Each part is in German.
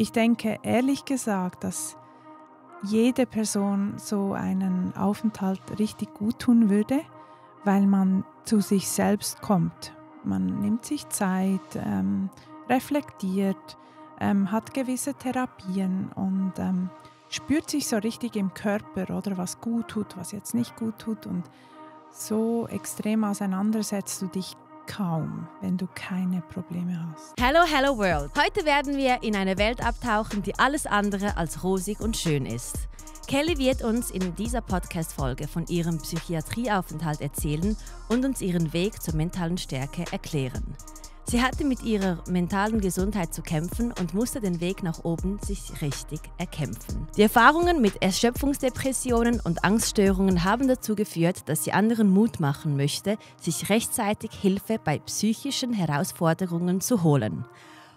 Ich denke ehrlich gesagt, dass jede Person so einen Aufenthalt richtig gut tun würde, weil man zu sich selbst kommt. Man nimmt sich Zeit, ähm, reflektiert, ähm, hat gewisse Therapien und ähm, spürt sich so richtig im Körper oder was gut tut, was jetzt nicht gut tut und so extrem auseinandersetzt du dich kaum, wenn du keine Probleme hast. Hello, hello world. Heute werden wir in eine Welt abtauchen, die alles andere als rosig und schön ist. Kelly wird uns in dieser Podcast-Folge von ihrem Psychiatrieaufenthalt erzählen und uns ihren Weg zur mentalen Stärke erklären. Sie hatte mit ihrer mentalen Gesundheit zu kämpfen und musste den Weg nach oben sich richtig erkämpfen. Die Erfahrungen mit Erschöpfungsdepressionen und Angststörungen haben dazu geführt, dass sie anderen Mut machen möchte, sich rechtzeitig Hilfe bei psychischen Herausforderungen zu holen.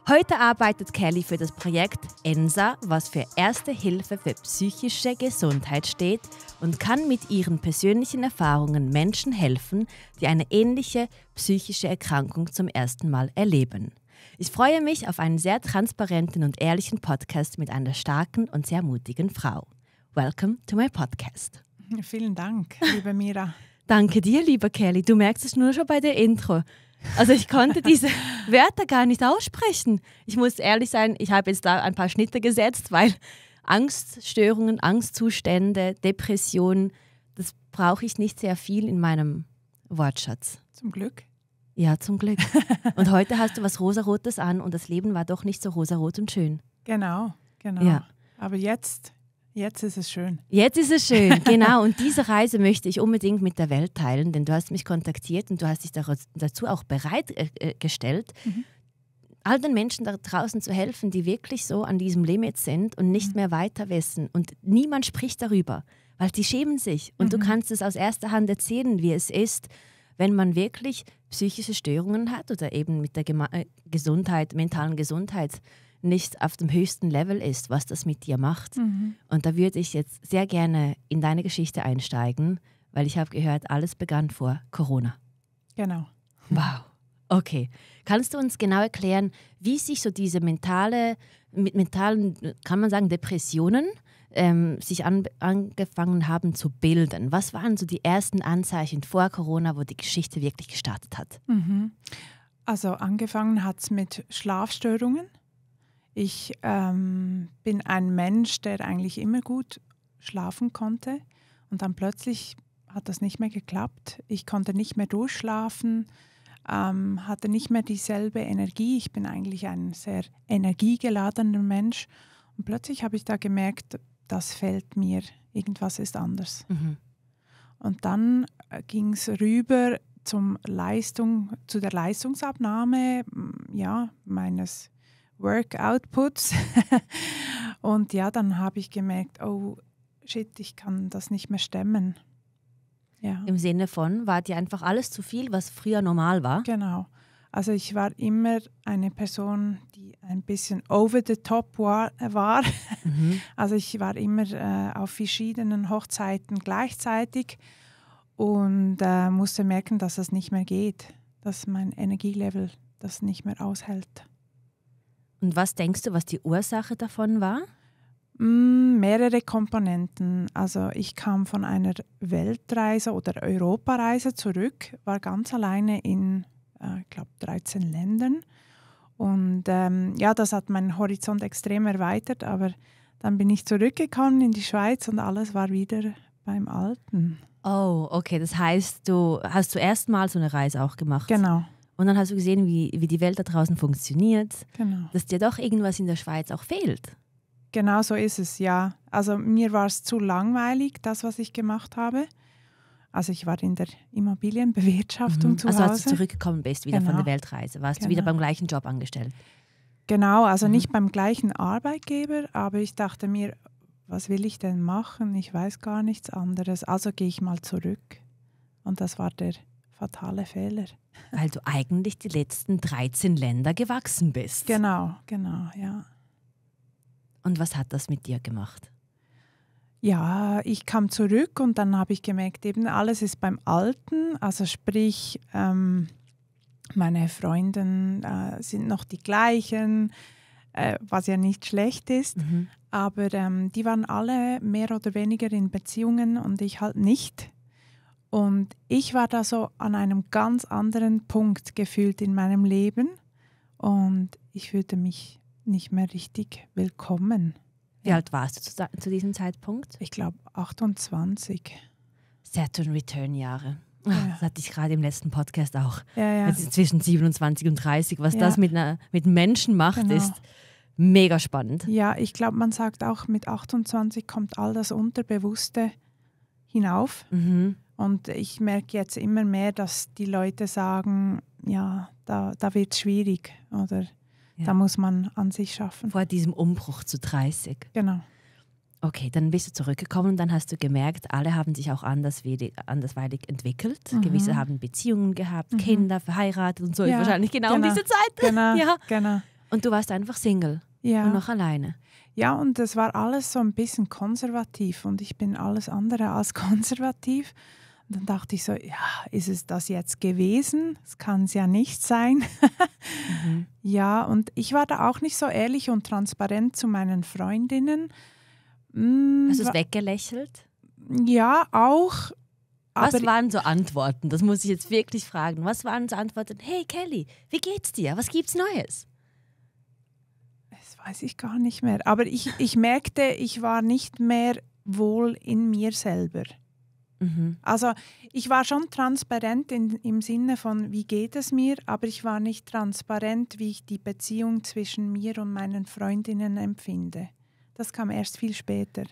Heute arbeitet Kelly für das Projekt ENSA, was für Erste Hilfe für psychische Gesundheit steht, und kann mit ihren persönlichen Erfahrungen Menschen helfen, die eine ähnliche psychische Erkrankung zum ersten Mal erleben. Ich freue mich auf einen sehr transparenten und ehrlichen Podcast mit einer starken und sehr mutigen Frau. Welcome to my podcast. Vielen Dank, liebe Mira. Danke dir, lieber Kelly. Du merkst es nur schon bei der Intro. Also ich konnte diese Wörter gar nicht aussprechen. Ich muss ehrlich sein, ich habe jetzt da ein paar Schnitte gesetzt, weil Angststörungen, Angstzustände, Depressionen, das brauche ich nicht sehr viel in meinem Wortschatz. Zum Glück. Ja, zum Glück. und heute hast du was Rosarotes an und das Leben war doch nicht so rosarot und schön. Genau, genau. Ja. Aber jetzt Jetzt ist es schön. Jetzt ist es schön, genau. Und diese Reise möchte ich unbedingt mit der Welt teilen, denn du hast mich kontaktiert und du hast dich dazu auch bereitgestellt, äh, äh, mhm. all den Menschen da draußen zu helfen, die wirklich so an diesem Limit sind und nicht mhm. mehr weiter wissen. Und niemand spricht darüber, weil die schämen sich. Und mhm. du kannst es aus erster Hand erzählen, wie es ist, wenn man wirklich psychische Störungen hat oder eben mit der Gema äh, Gesundheit, mentalen Gesundheit nicht auf dem höchsten Level ist, was das mit dir macht. Mhm. Und da würde ich jetzt sehr gerne in deine Geschichte einsteigen, weil ich habe gehört, alles begann vor Corona. Genau. Wow. Okay. Kannst du uns genau erklären, wie sich so diese mentale, mit mentalen, kann man sagen, Depressionen ähm, sich an, angefangen haben zu bilden? Was waren so die ersten Anzeichen vor Corona, wo die Geschichte wirklich gestartet hat? Mhm. Also angefangen hat es mit Schlafstörungen. Ich ähm, bin ein Mensch, der eigentlich immer gut schlafen konnte und dann plötzlich hat das nicht mehr geklappt. Ich konnte nicht mehr durchschlafen, ähm, hatte nicht mehr dieselbe Energie. Ich bin eigentlich ein sehr energiegeladener Mensch und plötzlich habe ich da gemerkt, das fällt mir, irgendwas ist anders. Mhm. Und dann äh, ging es rüber zum Leistung, zu der Leistungsabnahme ja, meines Work-Outputs. und ja, dann habe ich gemerkt, oh shit, ich kann das nicht mehr stemmen. Ja. Im Sinne von, war dir einfach alles zu viel, was früher normal war? Genau. Also ich war immer eine Person, die ein bisschen over the top war. war. Mhm. Also ich war immer äh, auf verschiedenen Hochzeiten gleichzeitig und äh, musste merken, dass das nicht mehr geht, dass mein Energielevel das nicht mehr aushält. Und was denkst du, was die Ursache davon war? Mm, mehrere Komponenten. Also ich kam von einer Weltreise oder Europareise zurück, war ganz alleine in, äh, ich glaube, 13 Ländern. Und ähm, ja, das hat meinen Horizont extrem erweitert, aber dann bin ich zurückgekommen in die Schweiz und alles war wieder beim Alten. Oh, okay. Das heißt, du hast du mal so eine Reise auch gemacht? Genau. Und dann hast du gesehen, wie, wie die Welt da draußen funktioniert, genau. dass dir doch irgendwas in der Schweiz auch fehlt. Genau so ist es, ja. Also mir war es zu langweilig, das, was ich gemacht habe. Also ich war in der Immobilienbewirtschaftung mhm. zu also Hause. Also als du zurückgekommen bist, wieder genau. von der genau. Weltreise, warst genau. du wieder genau. beim gleichen Job angestellt? Genau, also mhm. nicht beim gleichen Arbeitgeber, aber ich dachte mir, was will ich denn machen? Ich weiß gar nichts anderes. Also gehe ich mal zurück. Und das war der fatale Fehler. Weil du eigentlich die letzten 13 Länder gewachsen bist. Genau, genau, ja. Und was hat das mit dir gemacht? Ja, ich kam zurück und dann habe ich gemerkt, eben alles ist beim Alten. Also sprich, ähm, meine Freundinnen äh, sind noch die gleichen, äh, was ja nicht schlecht ist. Mhm. Aber ähm, die waren alle mehr oder weniger in Beziehungen und ich halt nicht. Und ich war da so an einem ganz anderen Punkt gefühlt in meinem Leben und ich fühlte mich nicht mehr richtig willkommen. Wie alt warst du zu, zu diesem Zeitpunkt? Ich glaube 28. Saturn Return Jahre. Ja. Das hatte ich gerade im letzten Podcast auch. Ja, ja. zwischen 27 und 30. Was ja. das mit, einer, mit Menschen macht, genau. ist mega spannend. Ja, ich glaube, man sagt auch, mit 28 kommt all das Unterbewusste hinauf. Mhm. Und ich merke jetzt immer mehr, dass die Leute sagen, ja, da, da wird es schwierig oder ja. da muss man an sich schaffen. Vor diesem Umbruch zu 30. Genau. Okay, dann bist du zurückgekommen und dann hast du gemerkt, alle haben sich auch andersweilig, andersweilig entwickelt. Mhm. Gewisse haben Beziehungen gehabt, mhm. Kinder, verheiratet und so. Ja, wahrscheinlich genau, genau um diese Zeit. Genau, ja. genau. Und du warst einfach Single ja. und noch alleine. Ja, und das war alles so ein bisschen konservativ und ich bin alles andere als konservativ. Und dann dachte ich so, ja, ist es das jetzt gewesen? Es kann es ja nicht sein. mhm. Ja, und ich war da auch nicht so ehrlich und transparent zu meinen Freundinnen. Mm, Hast du es weggelächelt? Ja, auch. Was waren so Antworten? Das muss ich jetzt wirklich fragen. Was waren so Antworten? Hey Kelly, wie geht's dir? Was gibt's Neues? Das weiß ich gar nicht mehr. Aber ich, ich merkte, ich war nicht mehr wohl in mir selber. Mhm. Also ich war schon transparent in, im Sinne von, wie geht es mir, aber ich war nicht transparent, wie ich die Beziehung zwischen mir und meinen Freundinnen empfinde. Das kam erst viel später.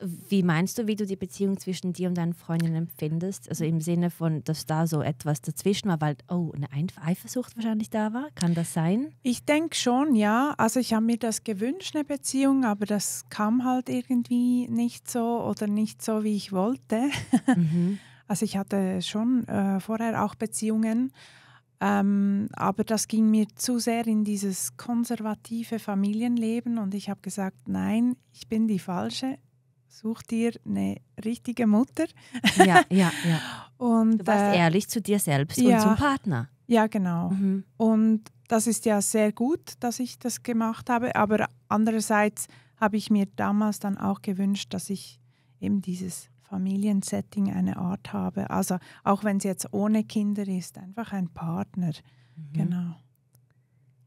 Wie meinst du, wie du die Beziehung zwischen dir und deinen Freundinnen empfindest? Also im Sinne von, dass da so etwas dazwischen war, weil, oh, eine Eifersucht wahrscheinlich da war? Kann das sein? Ich denke schon, ja. Also ich habe mir das gewünscht, eine Beziehung, aber das kam halt irgendwie nicht so oder nicht so, wie ich wollte. Mhm. Also ich hatte schon äh, vorher auch Beziehungen, ähm, aber das ging mir zu sehr in dieses konservative Familienleben und ich habe gesagt, nein, ich bin die Falsche, such dir eine richtige Mutter. Ja, ja, ja. Und, du warst äh, ehrlich zu dir selbst ja, und zum Partner. Ja, genau. Mhm. Und das ist ja sehr gut, dass ich das gemacht habe, aber andererseits habe ich mir damals dann auch gewünscht, dass ich eben dieses Familiensetting eine Art habe. Also auch wenn es jetzt ohne Kinder ist, einfach ein Partner. Mhm. Genau.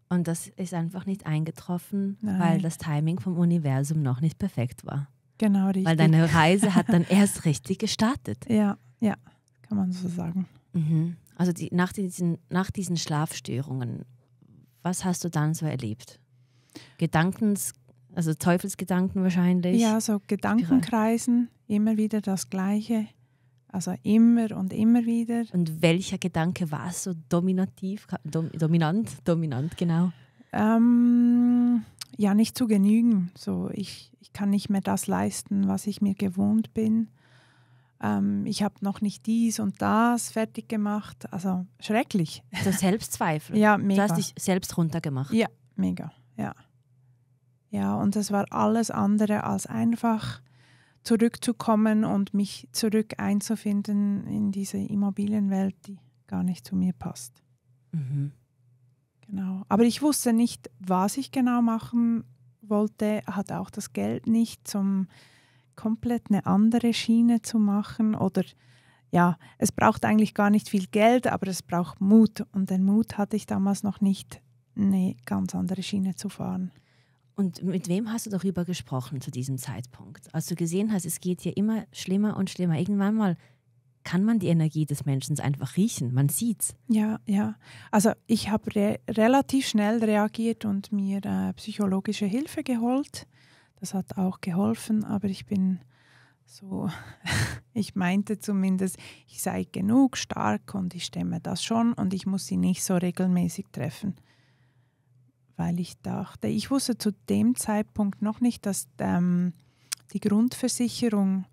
Und das ist einfach nicht eingetroffen, Nein. weil das Timing vom Universum noch nicht perfekt war. Genau, richtig. Weil deine Reise hat dann erst richtig gestartet. Ja, ja, kann man so sagen. Mhm. Also die, nach, diesen, nach diesen Schlafstörungen, was hast du dann so erlebt? Gedankens, also Teufelsgedanken wahrscheinlich? Ja, so Gedankenkreisen, immer wieder das Gleiche. Also immer und immer wieder. Und welcher Gedanke war so dominativ, dom, dominant, dominant genau? Ähm, ja nicht zu genügen. So, ich, ich kann nicht mehr das leisten, was ich mir gewohnt bin. Ähm, ich habe noch nicht dies und das fertig gemacht. Also schrecklich. Also Selbstzweifel. ja, mega. Du hast dich selbst runtergemacht. Ja, mega. Ja. Ja, und das war alles andere als einfach zurückzukommen und mich zurück einzufinden in diese Immobilienwelt, die gar nicht zu mir passt. Mhm. Genau. Aber ich wusste nicht, was ich genau machen wollte, hatte auch das Geld nicht, um komplett eine andere Schiene zu machen. Oder ja, es braucht eigentlich gar nicht viel Geld, aber es braucht Mut. Und den Mut hatte ich damals noch nicht, eine ganz andere Schiene zu fahren. Und mit wem hast du darüber gesprochen zu diesem Zeitpunkt? Als du gesehen hast, es geht hier immer schlimmer und schlimmer. Irgendwann mal kann man die Energie des Menschen einfach riechen. Man sieht's. Ja, ja. Also ich habe re relativ schnell reagiert und mir äh, psychologische Hilfe geholt. Das hat auch geholfen, aber ich bin so, ich meinte zumindest, ich sei genug stark und ich stemme das schon und ich muss sie nicht so regelmäßig treffen. Weil ich dachte, ich wusste zu dem Zeitpunkt noch nicht, dass ähm, die Grundversicherung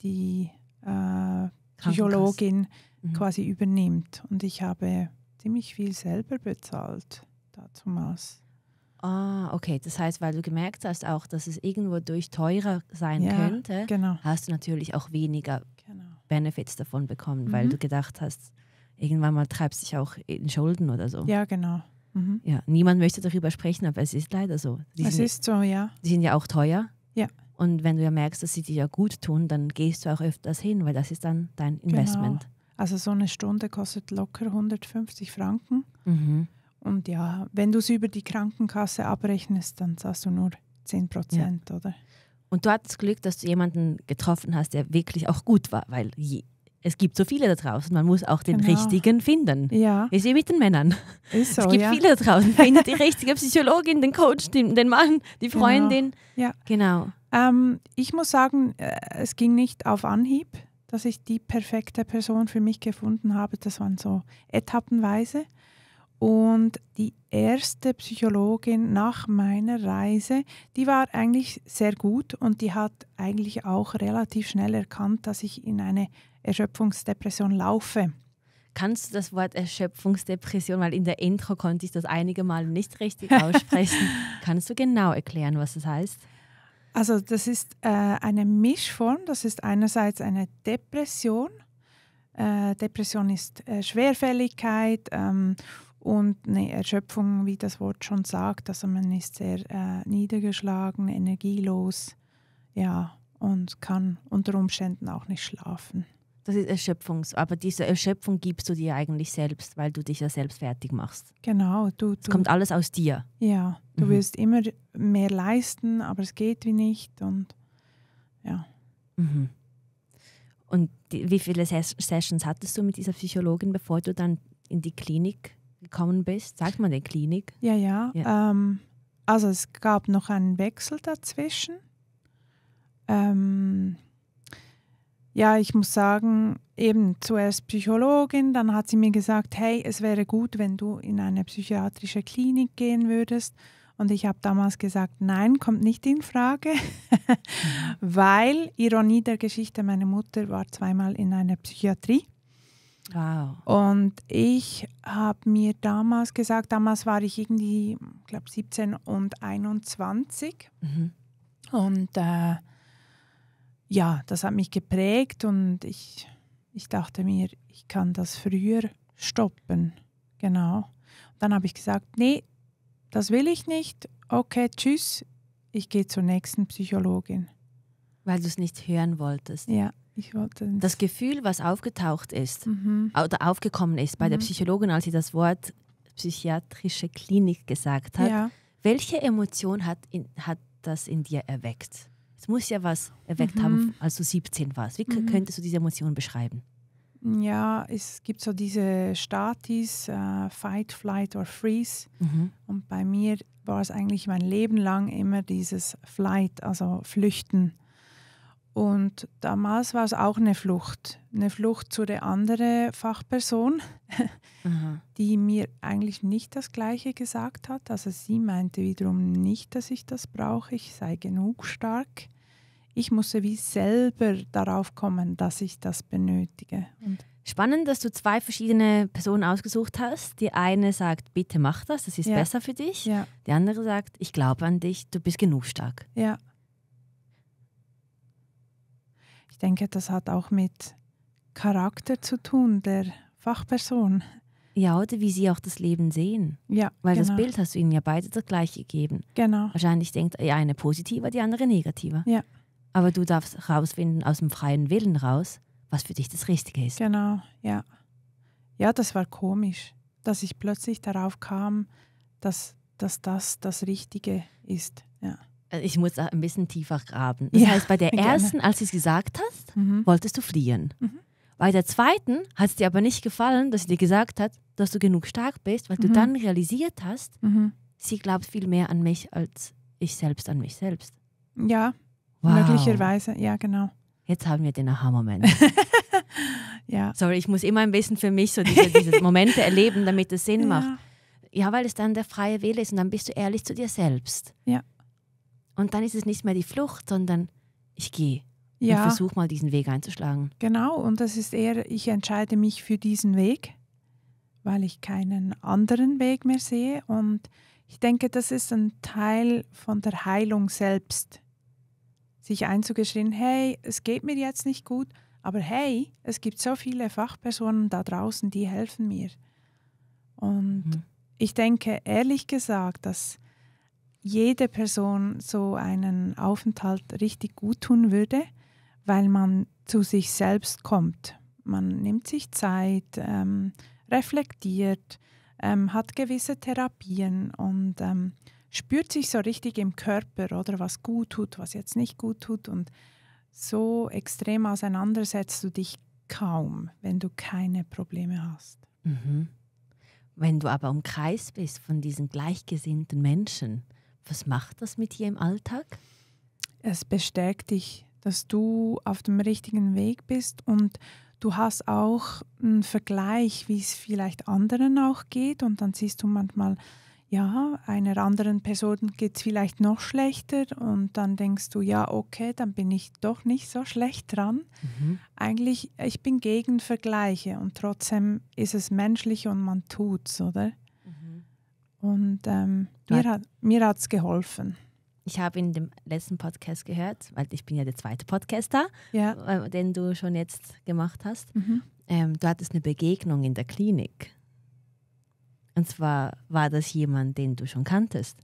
die äh, Psychologin mhm. quasi übernimmt. Und ich habe ziemlich viel selber bezahlt damals. Ah, okay. Das heißt, weil du gemerkt hast auch, dass es irgendwo durch teurer sein ja, könnte, genau. hast du natürlich auch weniger genau. Benefits davon bekommen, mhm. weil du gedacht hast, irgendwann mal treibst du dich auch in Schulden oder so. Ja, genau. Mhm. Ja, niemand möchte darüber sprechen, aber es ist leider so. Die es sind, ist so, ja. Die sind ja auch teuer. Ja. Und wenn du ja merkst, dass sie dir ja gut tun, dann gehst du auch öfters hin, weil das ist dann dein genau. Investment. Genau. Also so eine Stunde kostet locker 150 Franken. Mhm. Und ja, wenn du es über die Krankenkasse abrechnest, dann zahlst du nur 10 Prozent, ja. oder? Und du hattest Glück, dass du jemanden getroffen hast, der wirklich auch gut war, weil je, es gibt so viele da draußen, man muss auch den genau. richtigen finden. Ja. Ist wie mit den Männern. Ist so, es gibt ja. viele da draußen, findet die richtige Psychologin, den Coach, den, den Mann, die genau. Freundin. Genau. Ja. genau. Ähm, ich muss sagen, äh, es ging nicht auf Anhieb, dass ich die perfekte Person für mich gefunden habe. Das waren so etappenweise. Und die erste Psychologin nach meiner Reise, die war eigentlich sehr gut und die hat eigentlich auch relativ schnell erkannt, dass ich in eine Erschöpfungsdepression laufe. Kannst du das Wort Erschöpfungsdepression, weil in der Intro konnte ich das einige Mal nicht richtig aussprechen, kannst du genau erklären, was das heißt? Also das ist äh, eine Mischform, das ist einerseits eine Depression. Äh, Depression ist äh, Schwerfälligkeit ähm, und eine Erschöpfung, wie das Wort schon sagt. Also man ist sehr äh, niedergeschlagen, energielos, ja, und kann unter Umständen auch nicht schlafen. Das ist Erschöpfung. Aber diese Erschöpfung gibst du dir eigentlich selbst, weil du dich ja selbst fertig machst. Genau. Du, es kommt alles aus dir. Ja, du mhm. wirst immer mehr leisten, aber es geht wie nicht. Und ja. Mhm. Und die, wie viele Ses Sessions hattest du mit dieser Psychologin, bevor du dann in die Klinik gekommen bist? Sagt man die Klinik? Ja, ja. ja. Ähm, also es gab noch einen Wechsel dazwischen. Ähm, ja, ich muss sagen, eben zuerst Psychologin, dann hat sie mir gesagt, hey, es wäre gut, wenn du in eine psychiatrische Klinik gehen würdest. Und ich habe damals gesagt, nein, kommt nicht in Frage, weil, Ironie der Geschichte, meine Mutter war zweimal in einer Psychiatrie. Wow. Und ich habe mir damals gesagt, damals war ich irgendwie, ich glaube, 17 und 21. Mhm. Und äh, ja, das hat mich geprägt und ich, ich dachte mir, ich kann das früher stoppen. Genau. Und dann habe ich gesagt, nee, das will ich nicht. Okay, tschüss. Ich gehe zur nächsten Psychologin. Weil du es nicht hören wolltest. Ja, ich wollte nicht. Das Gefühl, was aufgetaucht ist mhm. oder aufgekommen ist bei mhm. der Psychologin, als sie das Wort psychiatrische Klinik gesagt hat, ja. welche Emotion hat, in, hat das in dir erweckt? Es muss ja was erweckt mhm. haben, als du 17 warst. Wie mhm. könntest du diese Emotion beschreiben? Ja, es gibt so diese Statis, äh, Fight, Flight or Freeze. Mhm. Und bei mir war es eigentlich mein Leben lang immer dieses Flight, also Flüchten. Und damals war es auch eine Flucht, eine Flucht zu der anderen Fachperson, die mir eigentlich nicht das Gleiche gesagt hat. Also sie meinte wiederum nicht, dass ich das brauche, ich sei genug stark. Ich musste wie selber darauf kommen, dass ich das benötige. Und Spannend, dass du zwei verschiedene Personen ausgesucht hast. Die eine sagt, bitte mach das, das ist ja. besser für dich. Ja. Die andere sagt, ich glaube an dich, du bist genug stark. Ja. Ich denke, das hat auch mit Charakter zu tun, der Fachperson. Ja, oder wie sie auch das Leben sehen. Ja. Weil genau. das Bild hast du ihnen ja beide das gleiche gegeben. Genau. Wahrscheinlich denkt ja, eine positiver, die andere negativer. Ja. Aber du darfst rausfinden aus dem freien Willen raus, was für dich das Richtige ist. Genau, ja. Ja, das war komisch, dass ich plötzlich darauf kam, dass, dass das das Richtige ist. Ja. Äh, ich muss ein bisschen tiefer graben. Das ja, heißt, bei der ersten, gerne. als du es gesagt hast, mhm. wolltest du fliehen. Mhm. Bei der zweiten hat es dir aber nicht gefallen, dass sie dir gesagt hat, dass du genug stark bist, weil mhm. du dann realisiert hast, mhm. sie glaubt viel mehr an mich als ich selbst an mich selbst. Ja, wow. möglicherweise, ja, genau. Jetzt haben wir den Aha-Moment. ja. Sorry, ich muss immer ein bisschen für mich so diese, diese Momente erleben, damit es Sinn ja. macht. Ja, weil es dann der freie Wille ist und dann bist du ehrlich zu dir selbst. Ja. Und dann ist es nicht mehr die Flucht, sondern ich gehe. Ja. Ich versuche mal diesen Weg einzuschlagen. Genau, und das ist eher, ich entscheide mich für diesen Weg, weil ich keinen anderen Weg mehr sehe. Und ich denke, das ist ein Teil von der Heilung selbst. Sich einzugestehen, hey, es geht mir jetzt nicht gut, aber hey, es gibt so viele Fachpersonen da draußen, die helfen mir. Und mhm. ich denke, ehrlich gesagt, dass jede Person so einen Aufenthalt richtig gut tun würde, weil man zu sich selbst kommt. Man nimmt sich Zeit, ähm, reflektiert, ähm, hat gewisse Therapien und ähm, spürt sich so richtig im Körper oder was gut tut, was jetzt nicht gut tut. Und so extrem auseinandersetzt du dich kaum, wenn du keine Probleme hast. Mhm. Wenn du aber im Kreis bist von diesen gleichgesinnten Menschen, was macht das mit dir im Alltag? Es bestärkt dich, dass du auf dem richtigen Weg bist und du hast auch einen Vergleich, wie es vielleicht anderen auch geht und dann siehst du manchmal, ja, einer anderen Person geht es vielleicht noch schlechter und dann denkst du, ja, okay, dann bin ich doch nicht so schlecht dran. Mhm. Eigentlich, ich bin gegen Vergleiche und trotzdem ist es menschlich und man tut es, oder? Und ähm, mir hat es mir hat's geholfen. Ich habe in dem letzten Podcast gehört, weil ich bin ja der zweite Podcaster, ja. Äh, den du schon jetzt gemacht hast. Mhm. Ähm, du hattest eine Begegnung in der Klinik. Und zwar war das jemand, den du schon kanntest.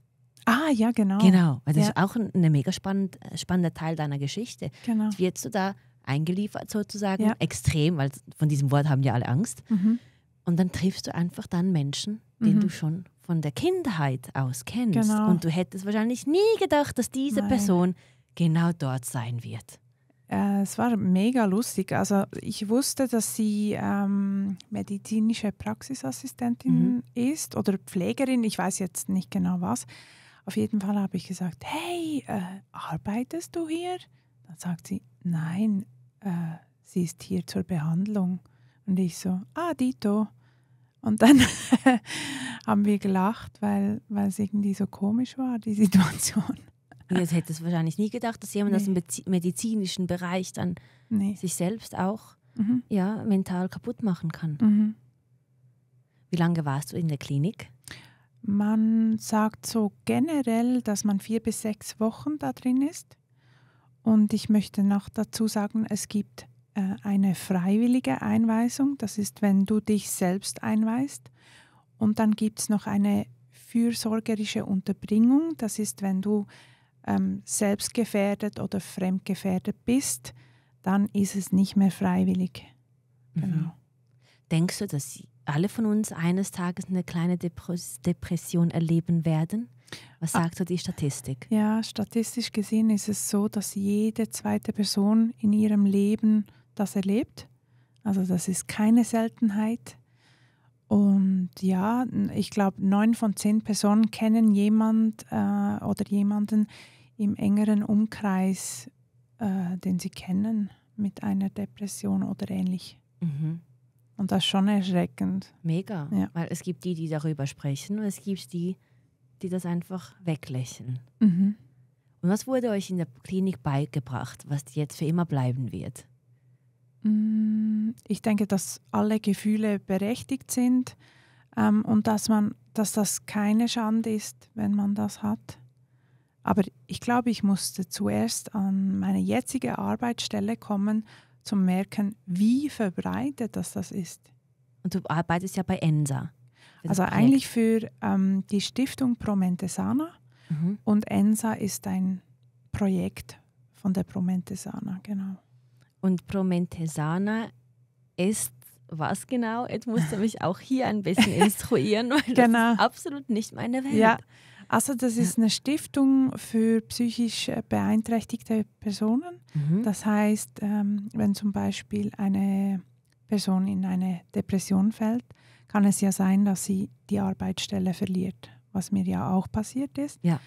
Ah, ja, genau. Genau. Das ja. ist auch ein, ein mega spannend, äh, spannender Teil deiner Geschichte. Genau. Jetzt Wirst du da eingeliefert sozusagen? Ja. Extrem, weil von diesem Wort haben ja alle Angst. Mhm. Und dann triffst du einfach dann Menschen, den mhm. du schon von der Kindheit aus kennst. Genau. Und du hättest wahrscheinlich nie gedacht, dass diese Nein. Person genau dort sein wird. Äh, es war mega lustig. Also ich wusste, dass sie ähm, medizinische Praxisassistentin mhm. ist oder Pflegerin, ich weiß jetzt nicht genau was. Auf jeden Fall habe ich gesagt, hey, äh, arbeitest du hier? Dann sagt sie, nein, äh, sie ist hier zur Behandlung. Und ich so, ah, Dito. Und dann haben wir gelacht, weil, es irgendwie so komisch war, die Situation. Jetzt hätte es wahrscheinlich nie gedacht, dass jemand nee. aus dem medizinischen Bereich dann nee. sich selbst auch mhm. ja, mental kaputt machen kann. Mhm. Wie lange warst du in der Klinik? Man sagt so generell, dass man vier bis sechs Wochen da drin ist. Und ich möchte noch dazu sagen, es gibt äh, eine freiwillige Einweisung, das ist, wenn du dich selbst einweist. Und dann gibt es noch eine fürsorgerische Unterbringung, das ist, wenn du ähm, selbst oder fremdgefährdet bist, dann ist es nicht mehr freiwillig. Mhm. Genau. Denkst du, dass alle von uns eines Tages eine kleine Depression erleben werden? Was ah. sagt ah, die Statistik? Ja, statistisch gesehen ist es so, dass jede zweite Person in ihrem Leben das erlebt. Also das ist keine Seltenheit. Und ja, ich glaube, neun von zehn Personen kennen jemand äh, oder jemanden im engeren Umkreis, äh, den sie kennen mit einer Depression oder ähnlich. Mhm. Und das ist schon erschreckend. Mega. Ja. Weil es gibt die, die darüber sprechen und es gibt die, die das einfach weglächeln. Mhm. Und was wurde euch in der Klinik beigebracht, was jetzt für immer bleiben wird? Mm, ich denke, dass alle Gefühle berechtigt sind ähm, und dass man, dass das keine Schande ist, wenn man das hat. Aber ich glaube, ich musste zuerst an meine jetzige Arbeitsstelle kommen, zu merken, wie verbreitet das das ist. Und du arbeitest ja bei ENSA. Also Projekt. eigentlich für ähm, die Stiftung Promentesana mhm. und ENSA ist ein Projekt von der Promente Sana, genau. Und Promentesana ist was genau? Jetzt musst du mich auch hier ein bisschen instruieren, weil genau. das ist genau. absolut nicht meine Welt. Ja. Also das ist eine Stiftung für psychisch beeinträchtigte Personen. Mhm. Das heißt, ähm, wenn zum Beispiel eine Person in eine Depression fällt, kann es ja sein, dass sie die Arbeitsstelle verliert, was mir ja auch passiert ist. Ja.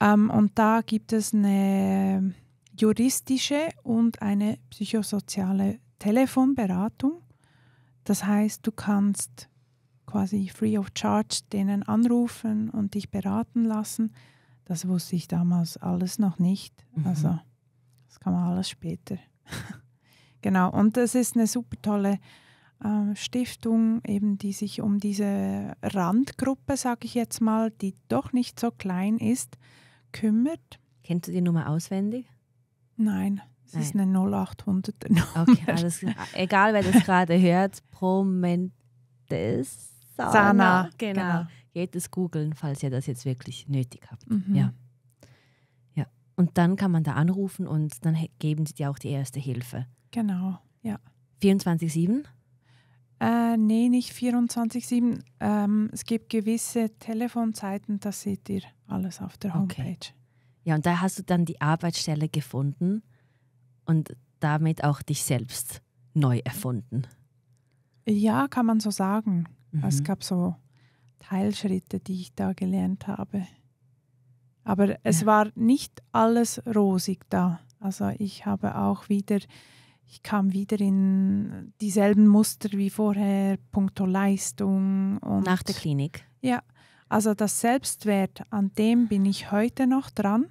Ähm, und da gibt es eine juristische und eine psychosoziale Telefonberatung. Das heißt, du kannst quasi free of charge denen anrufen und dich beraten lassen. Das wusste ich damals alles noch nicht. Mhm. Also das kann man alles später. genau, und das ist eine super tolle äh, Stiftung, eben die sich um diese Randgruppe, sage ich jetzt mal, die doch nicht so klein ist, kümmert. Kennst du die Nummer auswendig? Nein, es Nein. ist eine 0800 Nummer. Okay, alles klar. Ah, egal, wer das gerade hört, Promentesana. Sana, genau. genau. Geht es googeln, falls ihr das jetzt wirklich nötig habt. Mhm. Ja. ja. Und dann kann man da anrufen und dann geben sie dir auch die erste Hilfe. Genau, ja. 24-7? Äh, nee, nicht 24-7. Ähm, es gibt gewisse Telefonzeiten, das seht ihr alles auf der Homepage. Okay. Ja, und da hast du dann die Arbeitsstelle gefunden und damit auch dich selbst neu erfunden. Ja, kann man so sagen. Mhm. Es gab so Teilschritte, die ich da gelernt habe. Aber es ja. war nicht alles rosig da. Also ich habe auch wieder, ich kam wieder in dieselben Muster wie vorher, punkto Leistung. Und, Nach der Klinik. Ja, also das Selbstwert, an dem bin ich heute noch dran.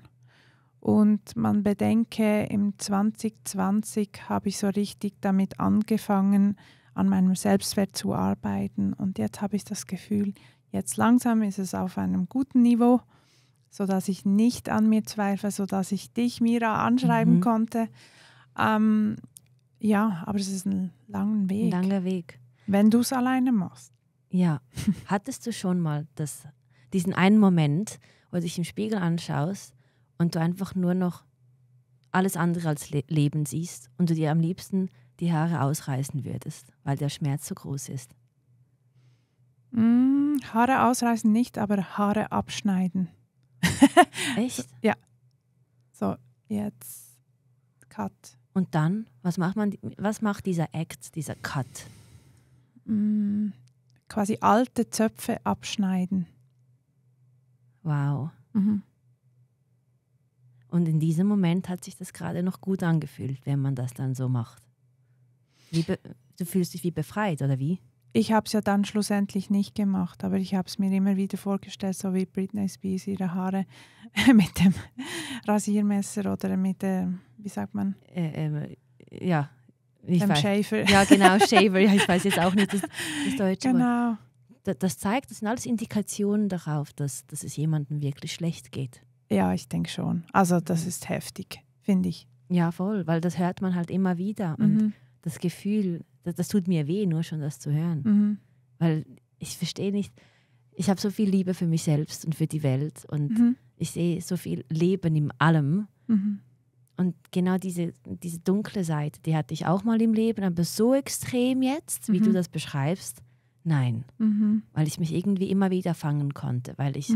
Und man bedenke, im 2020 habe ich so richtig damit angefangen, an meinem Selbstwert zu arbeiten. Und jetzt habe ich das Gefühl, jetzt langsam ist es auf einem guten Niveau, sodass ich nicht an mir zweifle, sodass ich dich, Mira, anschreiben mhm. konnte. Ähm, ja, aber es ist ein langer Weg. Ein langer Weg. Wenn du es alleine machst. Ja. Hattest du schon mal das, diesen einen Moment, wo du dich im Spiegel anschaust und du einfach nur noch alles andere als Le Leben siehst und du dir am liebsten die Haare ausreißen würdest, weil der Schmerz so groß ist? Mm, Haare ausreißen nicht, aber Haare abschneiden. Echt? Ja. So, jetzt Cut. Und dann, was macht man, was macht dieser Act, dieser Cut? Mm, quasi alte Zöpfe abschneiden. Wow. Mhm. Und in diesem Moment hat sich das gerade noch gut angefühlt, wenn man das dann so macht. du fühlst dich wie befreit, oder wie? Ich habe es ja dann schlussendlich nicht gemacht, aber ich habe es mir immer wieder vorgestellt, so wie Britney Spears ihre Haare mit dem Rasiermesser oder mit dem, wie sagt man? Äh, äh, ja, ich dem weiß. Shaver. Ja, genau, Shaver. Ja, ich weiß jetzt auch nicht das, das deutsche Genau. Das zeigt, das sind alles Indikationen darauf, dass, dass es jemandem wirklich schlecht geht. Ja, ich denke schon. Also das mhm. ist heftig, finde ich. Ja, voll, weil das hört man halt immer wieder. Und mhm. das Gefühl, das, das, tut mir weh, nur schon das zu hören. Mhm. Weil ich verstehe nicht, ich habe so viel Liebe für mich selbst und für die Welt und mhm. ich sehe so viel Leben in allem. Mhm. Und genau diese, diese dunkle Seite, die hatte ich auch mal im Leben, aber so extrem jetzt, wie du mhm. das beschreibst, nein. Weil ich mich irgendwie immer wieder fangen konnte, weil ich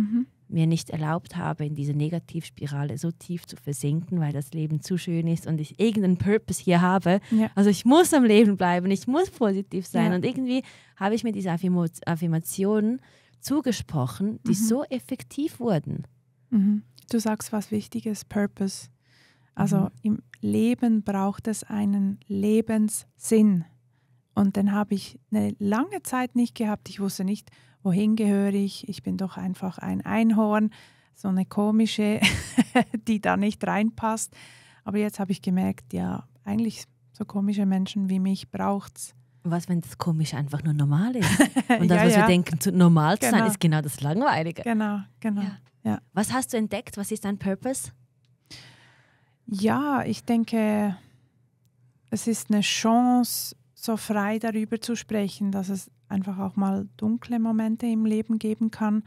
mir nicht erlaubt habe, in diese Negativspirale so tief zu versinken, weil das Leben zu schön ist und ich irgendeinen Purpose hier habe. Ja. Also ich muss am Leben bleiben, ich muss positiv sein. Ja. Und irgendwie habe ich mir diese Affirmationen zugesprochen, die mhm. so effektiv wurden. Mhm. Du sagst was Wichtiges, Purpose. Also mhm. im Leben braucht es einen Lebenssinn. Und den habe ich eine lange Zeit nicht gehabt. Ich wusste nicht, wohin gehöre ich? Ich bin doch einfach ein Einhorn, so eine komische, die da nicht reinpasst. Aber jetzt habe ich gemerkt, ja, eigentlich so komische Menschen wie mich braucht es. Was, wenn das komisch einfach nur normal ist? Und das, ja, was ja. wir denken, zu normal zu genau. sein, ist genau das Langweilige. Genau, genau. Ja. ja. Was hast du entdeckt? Was ist dein Purpose? Ja, ich denke, es ist eine Chance, so frei darüber zu sprechen, dass es einfach auch mal dunkle Momente im Leben geben kann.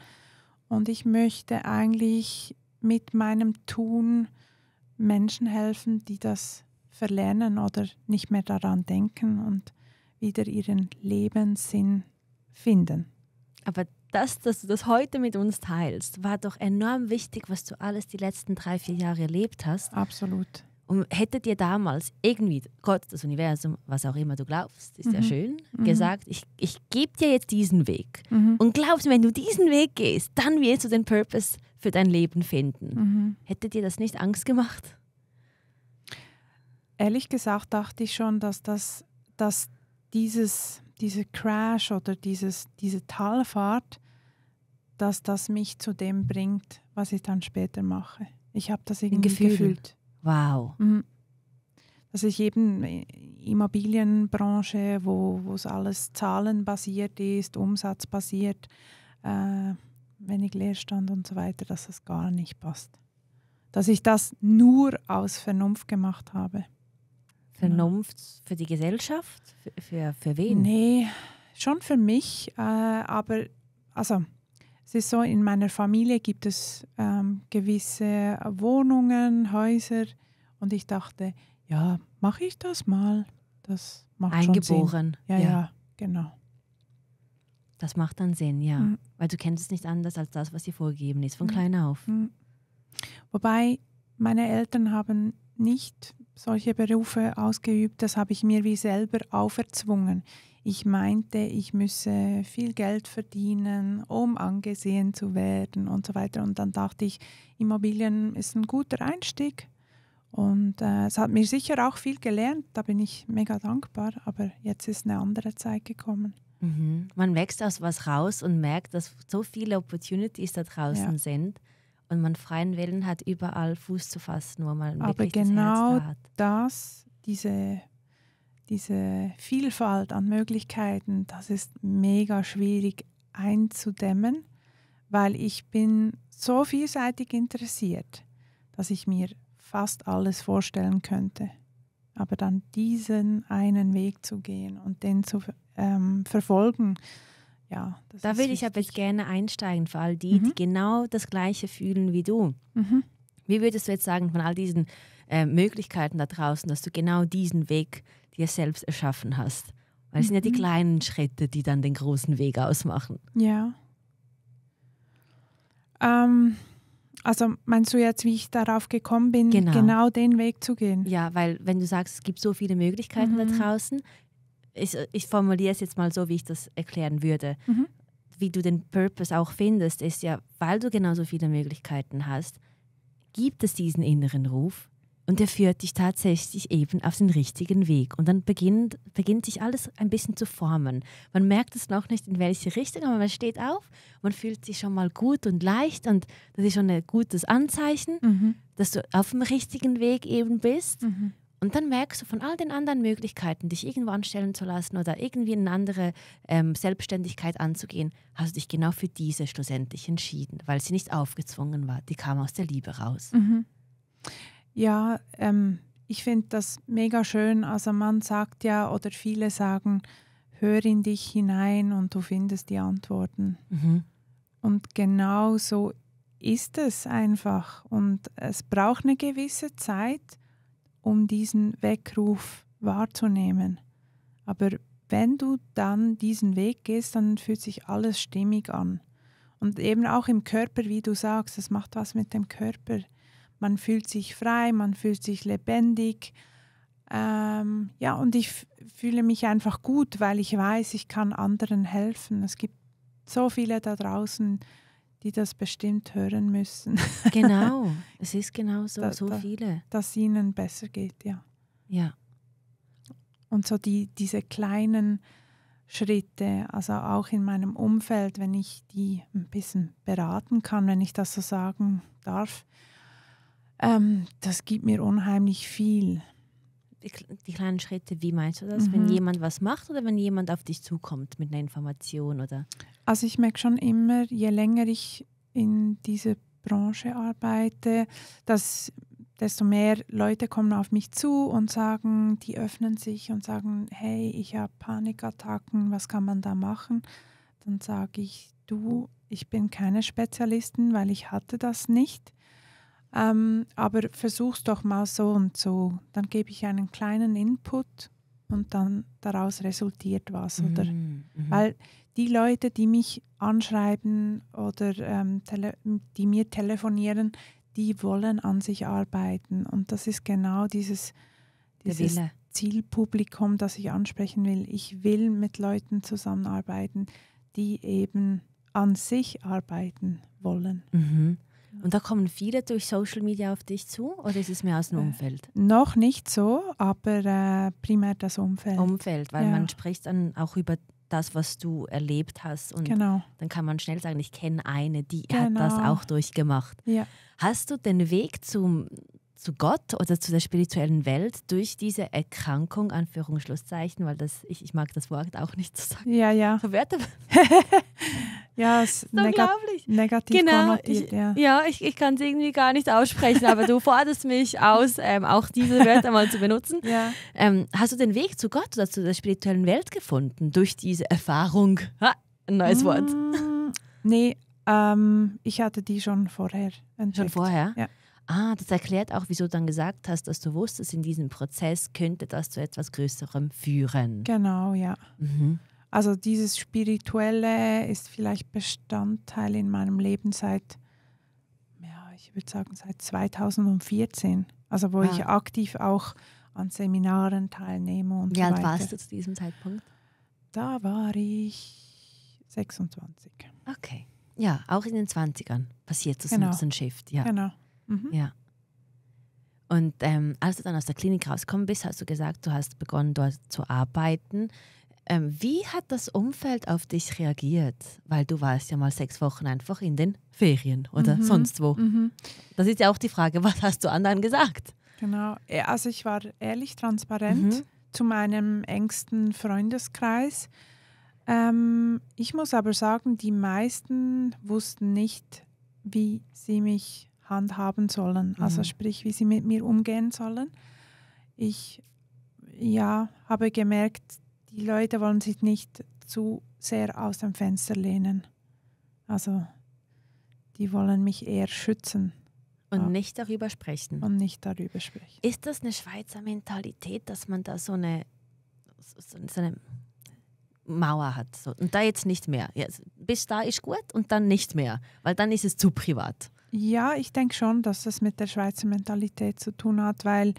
Und ich möchte eigentlich mit meinem Tun Menschen helfen, die das verlernen oder nicht mehr daran denken und wieder ihren Lebenssinn finden. Aber das, dass du das heute mit uns teilst, war doch enorm wichtig, was du alles die letzten drei, vier Jahre erlebt hast. Absolut. Und hättet ihr damals irgendwie Gott, das Universum, was auch immer du glaubst, ist mhm. ja schön, mhm. gesagt, ich, ich gebe dir jetzt diesen Weg. Mhm. Und glaubst, wenn du diesen Weg gehst, dann wirst du den Purpose für dein Leben finden. Mhm. Hättet ihr das nicht Angst gemacht? Ehrlich gesagt dachte ich schon, dass, das, dass dieses, diese Crash oder dieses, diese Talfahrt, dass das mich zu dem bringt, was ich dann später mache. Ich habe das irgendwie gefühlt. Wow. Mhm. Das ist eben Immobilienbranche, wo es alles zahlenbasiert ist, umsatzbasiert, äh, wenig Leerstand und so weiter, dass das gar nicht passt. Dass ich das nur aus Vernunft gemacht habe. Vernunft für die Gesellschaft? Für, für, für wen? Nee, schon für mich, äh, aber also es ist so, in meiner Familie gibt es ähm, gewisse Wohnungen, Häuser und ich dachte, ja, mache ich das mal. Das macht Eingeboren. Schon Sinn. Ja, ja, ja, genau. Das macht dann Sinn, ja. Mhm. Weil du kennst es nicht anders als das, was dir vorgegeben ist, von mhm. klein auf. Mhm. Wobei, meine Eltern haben nicht solche Berufe ausgeübt, das habe ich mir wie selber auferzwungen. Ich meinte, ich müsse viel Geld verdienen, um angesehen zu werden und so weiter. Und dann dachte ich, Immobilien ist ein guter Einstieg. Und äh, es hat mir sicher auch viel gelernt, da bin ich mega dankbar, aber jetzt ist eine andere Zeit gekommen. Mhm. Man wächst aus was raus und merkt, dass so viele Opportunities da draußen ja. sind und man freien Willen hat überall Fuß zu fassen, nur mal Aber genau das, das, diese, diese Vielfalt an Möglichkeiten, das ist mega schwierig einzudämmen, weil ich bin so vielseitig interessiert, dass ich mir fast alles vorstellen könnte. Aber dann diesen einen Weg zu gehen und den zu ähm, verfolgen, ja. da würde ich aber jetzt gerne einsteigen für all die, mhm. die genau das Gleiche fühlen wie du. Mhm. Wie würdest du jetzt sagen, von all diesen äh, Möglichkeiten da draußen, dass du genau diesen Weg dir selbst erschaffen hast? Weil es mhm. sind ja die mhm. kleinen Schritte, die dann den großen Weg ausmachen. Ja. Ähm, also meinst du jetzt, wie ich darauf gekommen bin, genau. genau. den Weg zu gehen? Ja, weil wenn du sagst, es gibt so viele Möglichkeiten mhm. da draußen, ich, ich formuliere es jetzt mal so, wie ich das erklären würde. Mhm. Wie du den Purpose auch findest, ist ja, weil du genauso viele Möglichkeiten hast, gibt es diesen inneren Ruf und der führt dich tatsächlich eben auf den richtigen Weg. Und dann beginnt, beginnt sich alles ein bisschen zu formen. Man merkt es noch nicht, in welche Richtung, aber man steht auf, man fühlt sich schon mal gut und leicht und das ist schon ein gutes Anzeichen, mhm. dass du auf dem richtigen Weg eben bist. Mhm. Und dann merkst du von all den anderen Möglichkeiten, dich irgendwo anstellen zu lassen oder irgendwie eine andere ähm, Selbstständigkeit anzugehen, hast du dich genau für diese schlussendlich entschieden, weil sie nicht aufgezwungen war. Die kam aus der Liebe raus. Mhm. Ja, ähm, ich finde das mega schön. Also man sagt ja oder viele sagen, hör in dich hinein und du findest die Antworten. Mhm. Und genau so ist es einfach. Und es braucht eine gewisse Zeit, um diesen Weckruf wahrzunehmen. Aber wenn du dann diesen Weg gehst, dann fühlt sich alles stimmig an. Und eben auch im Körper, wie du sagst, das macht was mit dem Körper. Man fühlt sich frei, man fühlt sich lebendig. Ähm, ja, und ich fühle mich einfach gut, weil ich weiß, ich kann anderen helfen. Es gibt so viele da draußen, die das bestimmt hören müssen. genau, es ist genau so, da, so viele. Da, dass ihnen besser geht, ja. Ja. Und so die, diese kleinen Schritte, also auch in meinem Umfeld, wenn ich die ein bisschen beraten kann, wenn ich das so sagen darf, ähm, das gibt mir unheimlich viel die, kleinen Schritte, wie meinst du das? Mhm. Wenn jemand was macht oder wenn jemand auf dich zukommt mit einer Information oder? Also ich merke schon immer, je länger ich in diese Branche arbeite, dass desto mehr Leute kommen auf mich zu und sagen, die öffnen sich und sagen, hey, ich habe Panikattacken, was kann man da machen? Dann sage ich, du, ich bin keine Spezialistin, weil ich hatte das nicht. Ähm, aber versuch's doch mal so und so. Dann gebe ich einen kleinen Input und dann daraus resultiert was. Mhm, oder? Mhm. Weil die Leute, die mich anschreiben oder ähm, die mir telefonieren, die wollen an sich arbeiten. Und das ist genau dieses, dieses Zielpublikum, das ich ansprechen will. Ich will mit Leuten zusammenarbeiten, die eben an sich arbeiten wollen. Mhm. Und da kommen viele durch Social Media auf dich zu oder ist es mehr aus dem äh, Umfeld? Äh, noch nicht so, aber äh, primär das Umfeld. Umfeld, weil ja. man spricht dann auch über das, was du erlebt hast. Und genau. dann kann man schnell sagen, ich kenne eine, die genau. hat das genau. auch durchgemacht. Ja. Hast du den Weg zum, zu Gott oder zu der spirituellen Welt durch diese Erkrankung, Anführungsschlusszeichen, weil das, ich, ich mag das Wort auch nicht zu sagen. Ja, ja. Verwerte. ja, es ist unglaublich. negativ genau, ich, ja. ja, ich, ich kann es irgendwie gar nicht aussprechen, aber du forderst mich aus, ähm, auch diese Wörter mal zu benutzen. Ja. Ähm, hast du den Weg zu Gott oder zu der spirituellen Welt gefunden durch diese Erfahrung? Ha, ein neues mm, Wort. Nee, ähm, ich hatte die schon vorher entdeckt. Schon vorher? Ja ah, das erklärt auch, wieso du dann gesagt hast, dass du wusstest, in diesem Prozess könnte das zu etwas Größerem führen. Genau, ja. Mhm. Also dieses Spirituelle ist vielleicht Bestandteil in meinem Leben seit, ja, ich würde sagen, seit 2014. Also wo ah. ich aktiv auch an Seminaren teilnehme und Wie so weiter. warst du zu diesem Zeitpunkt? Da war ich 26. Okay. Ja, auch in den 20ern passiert so, genau. so ein Shift. Ja. Genau. Mhm. Ja. Und ähm, als du dann aus der Klinik rausgekommen bist, hast du gesagt, du hast begonnen dort zu arbeiten. Ähm, wie hat das Umfeld auf dich reagiert? Weil du warst ja mal sechs Wochen einfach in den Ferien oder mhm. sonst wo. Mhm. Das ist ja auch die Frage, was hast du anderen gesagt? Genau, also ich war ehrlich transparent mhm. zu meinem engsten Freundeskreis. Ähm, ich muss aber sagen, die meisten wussten nicht, wie sie mich handhaben sollen, also mhm. sprich, wie sie mit mir umgehen sollen. Ich ja, habe gemerkt, die Leute wollen sich nicht zu sehr aus dem Fenster lehnen. Also die wollen mich eher schützen. Und ja. nicht darüber sprechen. Und nicht darüber sprechen. Ist das eine Schweizer Mentalität, dass man da so eine, so, so eine Mauer hat? So, und da jetzt nicht mehr. Jetzt, bis da ist gut und dann nicht mehr, weil dann ist es zu privat. Ja, ich denke schon, dass das mit der Schweizer Mentalität zu tun hat, weil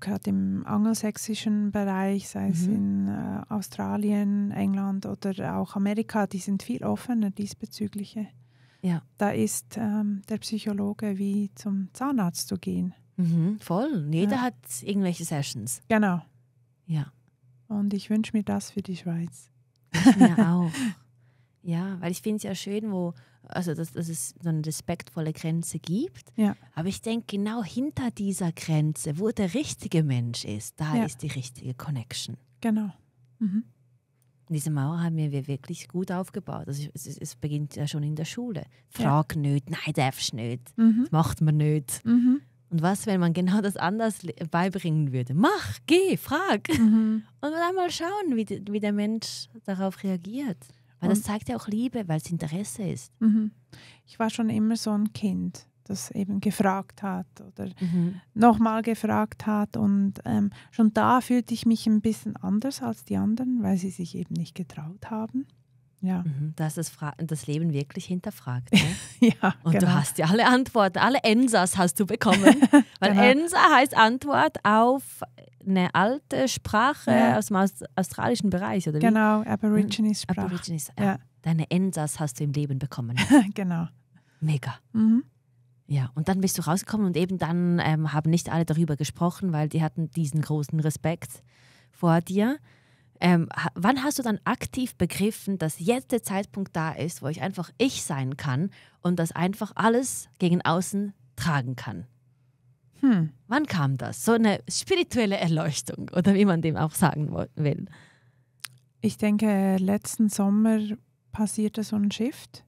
gerade im angelsächsischen Bereich, sei es mhm. in äh, Australien, England oder auch Amerika, die sind viel offener diesbezüglich. Ja. Da ist ähm, der Psychologe wie zum Zahnarzt zu gehen. Mhm, voll. Jeder ja. hat irgendwelche Sessions. Genau. Ja. Und ich wünsche mir das für die Schweiz. Mir auch. ja, weil ich finde es ja schön, wo also dass, dass es so eine respektvolle Grenze gibt. Ja. Aber ich denke, genau hinter dieser Grenze, wo der richtige Mensch ist, da ja. ist die richtige Connection. Genau. Mhm. Diese Mauer haben wir wirklich gut aufgebaut. Also es, es beginnt ja schon in der Schule. Frag ja. nicht, nein, darfst nicht. Mhm. Das macht man nicht. Mhm. Und was, wenn man genau das anders beibringen würde? Mach, geh, frag. Mhm. Und dann mal schauen, wie, wie der Mensch darauf reagiert. Weil das zeigt ja auch Liebe, weil es Interesse ist. Mhm. Ich war schon immer so ein Kind, das eben gefragt hat oder mhm. nochmal gefragt hat. Und ähm, schon da fühlte ich mich ein bisschen anders als die anderen, weil sie sich eben nicht getraut haben. Ja. Mhm, dass das, das Leben wirklich hinterfragt. Ne? ja, und genau. du hast ja alle Antworten, alle ENSAs hast du bekommen. Weil genau. ENSA heißt Antwort auf eine alte Sprache ja. aus dem australischen Bereich, oder wie? Genau, Aborigines-Sprache. Hm, Aborigines, ja. Deine Ensas hast du im Leben bekommen. genau. Mega. Mhm. Ja, und dann bist du rausgekommen und eben dann ähm, haben nicht alle darüber gesprochen, weil die hatten diesen großen Respekt vor dir. Ähm, wann hast du dann aktiv begriffen, dass jetzt der Zeitpunkt da ist, wo ich einfach ich sein kann und das einfach alles gegen außen tragen kann? Hm. Wann kam das? So eine spirituelle Erleuchtung oder wie man dem auch sagen will. Ich denke, letzten Sommer passierte so ein Shift.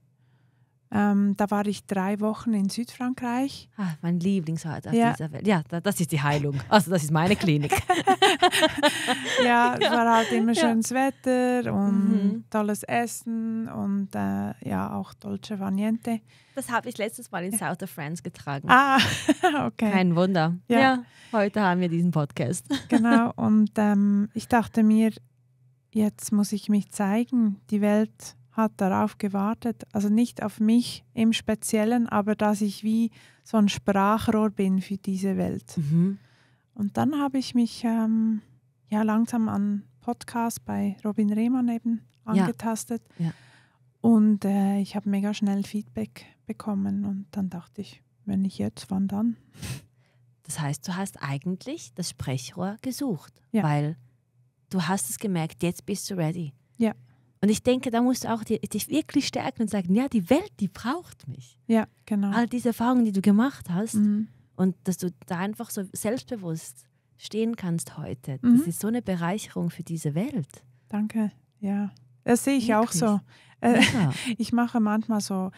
Ähm, da war ich drei Wochen in Südfrankreich. Ah, mein Lieblingsort auf ja. dieser Welt. Ja, das ist die Heilung. Also das ist meine Klinik. ja, es war halt immer ja. schönes Wetter und mhm. tolles Essen und äh, ja, auch Dolce Vaniente. Das habe ich letztes Mal in ja. South of France getragen. Ah, okay. Kein Wunder. Ja. ja heute haben wir diesen Podcast. genau, und ähm, ich dachte mir, jetzt muss ich mich zeigen. Die Welt hat darauf gewartet, also nicht auf mich im Speziellen, aber dass ich wie so ein Sprachrohr bin für diese Welt. Mhm. Und dann habe ich mich ähm, ja langsam an Podcast bei Robin Rehmann eben angetastet. Ja. Ja. Und äh, ich habe mega schnell Feedback bekommen und dann dachte ich, wenn nicht jetzt, wann dann? Das heißt, du hast eigentlich das Sprechrohr gesucht, ja. weil du hast es gemerkt, jetzt bist du ready. Ja. Und ich denke, da musst du auch dich wirklich stärken und sagen, ja, die Welt, die braucht mich. Ja, genau. All diese Erfahrungen, die du gemacht hast mhm. und dass du da einfach so selbstbewusst stehen kannst heute. Mhm. Das ist so eine Bereicherung für diese Welt. Danke, ja. Das sehe ich wirklich. auch so. Äh, ja. Ich mache manchmal so